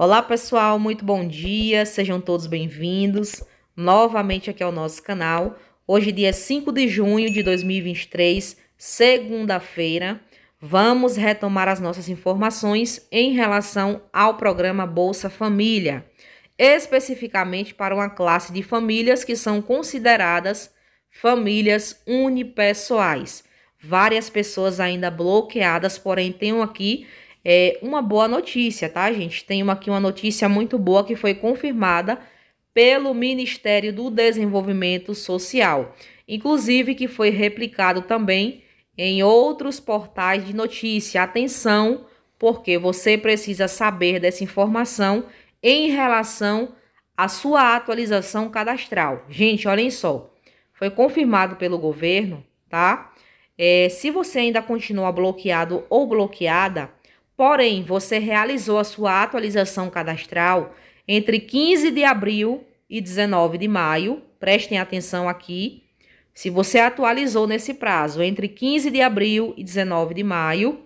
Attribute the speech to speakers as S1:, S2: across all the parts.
S1: Olá, pessoal, muito bom dia, sejam todos bem-vindos novamente aqui ao nosso canal. Hoje, dia 5 de junho de 2023, segunda-feira, vamos retomar as nossas informações em relação ao programa Bolsa Família, especificamente para uma classe de famílias que são consideradas famílias unipessoais. Várias pessoas ainda bloqueadas, porém, tenho aqui é, uma boa notícia, tá, gente? Tem uma, aqui uma notícia muito boa que foi confirmada pelo Ministério do Desenvolvimento Social, inclusive que foi replicado também em outros portais de notícia. Atenção, porque você precisa saber dessa informação em relação à sua atualização cadastral. Gente, olhem só, foi confirmado pelo governo, tá? É, se você ainda continua bloqueado ou bloqueada, Porém, você realizou a sua atualização cadastral entre 15 de abril e 19 de maio. Prestem atenção aqui. Se você atualizou nesse prazo entre 15 de abril e 19 de maio,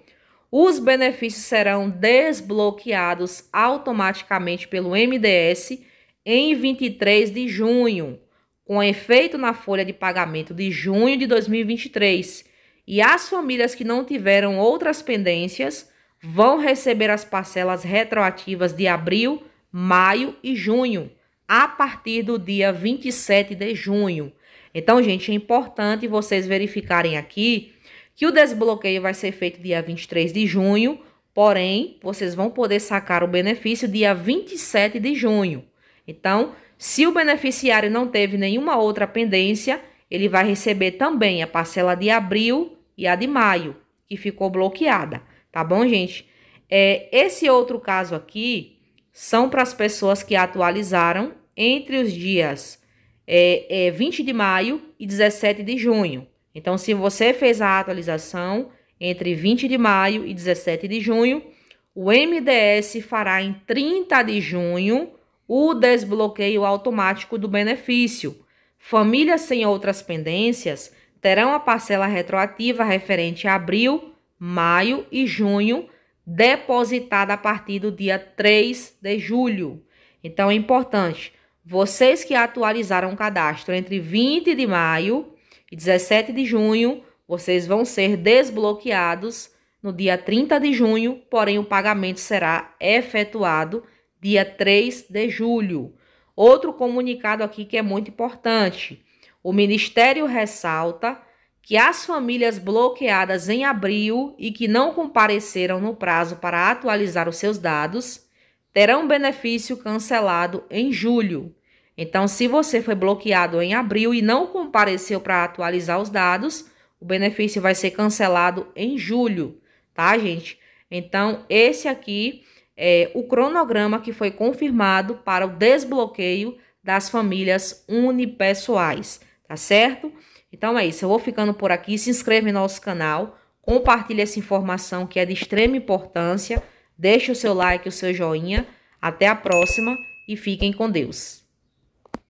S1: os benefícios serão desbloqueados automaticamente pelo MDS em 23 de junho, com efeito na folha de pagamento de junho de 2023. E as famílias que não tiveram outras pendências vão receber as parcelas retroativas de abril, maio e junho, a partir do dia 27 de junho. Então, gente, é importante vocês verificarem aqui que o desbloqueio vai ser feito dia 23 de junho, porém, vocês vão poder sacar o benefício dia 27 de junho. Então, se o beneficiário não teve nenhuma outra pendência, ele vai receber também a parcela de abril e a de maio, que ficou bloqueada tá bom, gente? É, esse outro caso aqui são para as pessoas que atualizaram entre os dias é, é, 20 de maio e 17 de junho. Então, se você fez a atualização entre 20 de maio e 17 de junho, o MDS fará em 30 de junho o desbloqueio automático do benefício. Famílias sem outras pendências terão a parcela retroativa referente a abril maio e junho, depositada a partir do dia 3 de julho. Então é importante, vocês que atualizaram o cadastro entre 20 de maio e 17 de junho, vocês vão ser desbloqueados no dia 30 de junho, porém o pagamento será efetuado dia 3 de julho. Outro comunicado aqui que é muito importante. O Ministério ressalta que as famílias bloqueadas em abril e que não compareceram no prazo para atualizar os seus dados terão benefício cancelado em julho. Então, se você foi bloqueado em abril e não compareceu para atualizar os dados, o benefício vai ser cancelado em julho, tá, gente? Então, esse aqui é o cronograma que foi confirmado para o desbloqueio das famílias unipessoais, tá certo? Então é isso, eu vou ficando por aqui. Se inscreva em nosso canal, compartilhe essa informação que é de extrema importância. Deixe o seu like, o seu joinha. Até a próxima e fiquem com Deus.